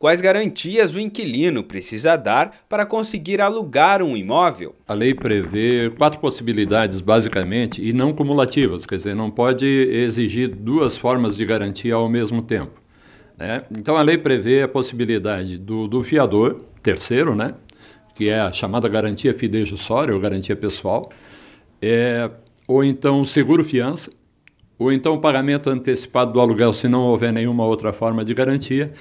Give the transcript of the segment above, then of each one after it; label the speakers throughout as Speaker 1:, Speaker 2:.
Speaker 1: Quais garantias o inquilino precisa dar para
Speaker 2: conseguir alugar um imóvel? A lei prevê quatro possibilidades, basicamente, e não cumulativas, quer dizer, não pode exigir duas formas de garantia ao mesmo tempo. Né? Então, a lei prevê a possibilidade do, do fiador, terceiro, né? que é a chamada garantia fidejussória ou garantia pessoal, é, ou então seguro-fiança, ou então o pagamento antecipado do aluguel se não houver nenhuma outra forma de garantia,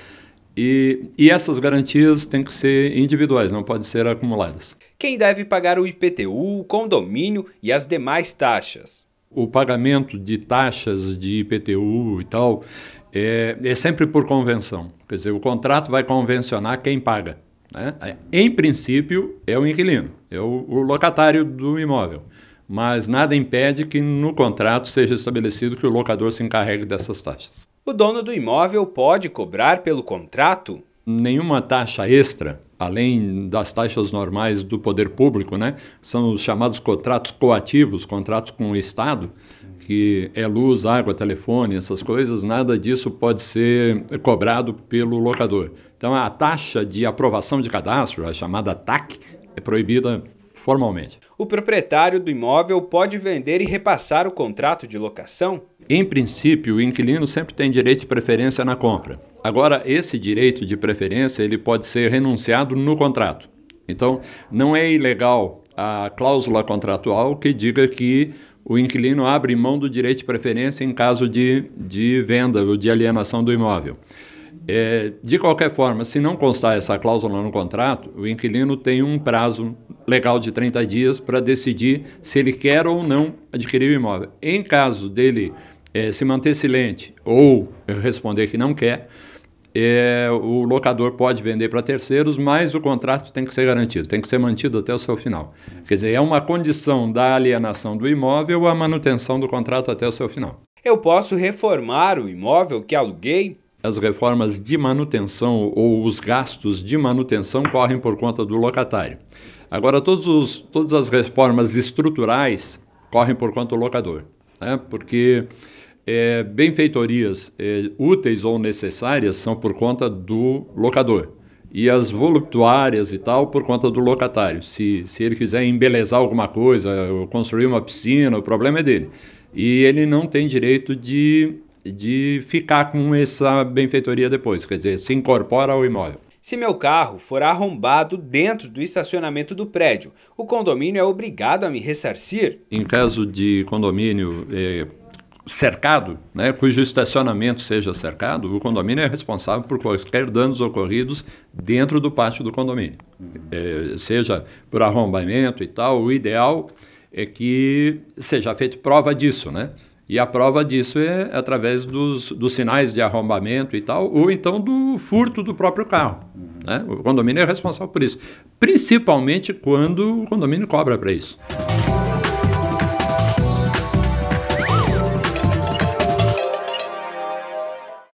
Speaker 2: e, e, essas garantias têm que ser individuais, não podem ser acumuladas. Quem deve pagar o IPTU, o condomínio e as demais taxas? O pagamento de taxas de IPTU e tal é, é sempre por convenção. Quer dizer, o contrato vai convencionar quem paga. Né? Em princípio, é o inquilino, é o, o locatário do imóvel. Mas nada impede que no contrato seja estabelecido que o locador se encarregue dessas taxas o dono do imóvel pode cobrar pelo contrato? Nenhuma taxa extra, além das taxas normais do poder público, né? São os chamados contratos coativos, contratos com o Estado, que é luz, água, telefone, essas coisas, nada disso pode ser cobrado pelo locador. Então a taxa de aprovação de cadastro, a chamada TAC, é proibida formalmente.
Speaker 1: O proprietário do imóvel pode vender e repassar
Speaker 2: o contrato de locação? Em princípio, o inquilino sempre tem direito de preferência na compra. Agora, esse direito de preferência ele pode ser renunciado no contrato. Então, não é ilegal a cláusula contratual que diga que o inquilino abre mão do direito de preferência em caso de, de venda ou de alienação do imóvel. É, de qualquer forma, se não constar essa cláusula no contrato, o inquilino tem um prazo legal de 30 dias para decidir se ele quer ou não adquirir o imóvel. Em caso dele é, se manter silente ou responder que não quer, é, o locador pode vender para terceiros, mas o contrato tem que ser garantido, tem que ser mantido até o seu final. Quer dizer, é uma condição da alienação do imóvel a manutenção do contrato até o seu final. Eu posso reformar o imóvel que aluguei as reformas de manutenção ou os gastos de manutenção correm por conta do locatário. Agora, os, todas as reformas estruturais correm por conta do locador, né? porque é, benfeitorias é, úteis ou necessárias são por conta do locador e as voluptuárias e tal por conta do locatário. Se, se ele quiser embelezar alguma coisa, ou construir uma piscina, o problema é dele. E ele não tem direito de de ficar com essa benfeitoria depois, quer dizer, se incorpora ao imóvel. Se meu carro for arrombado dentro do estacionamento do prédio, o condomínio é obrigado a me ressarcir? Em caso de condomínio eh, cercado, né, cujo estacionamento seja cercado, o condomínio é responsável por quaisquer danos ocorridos dentro do pátio do condomínio. Uhum. Eh, seja por arrombamento e tal, o ideal é que seja feita prova disso, né? E a prova disso é através dos, dos sinais de arrombamento e tal, ou então do furto do próprio carro. Né? O condomínio é responsável por isso, principalmente quando o condomínio cobra para isso.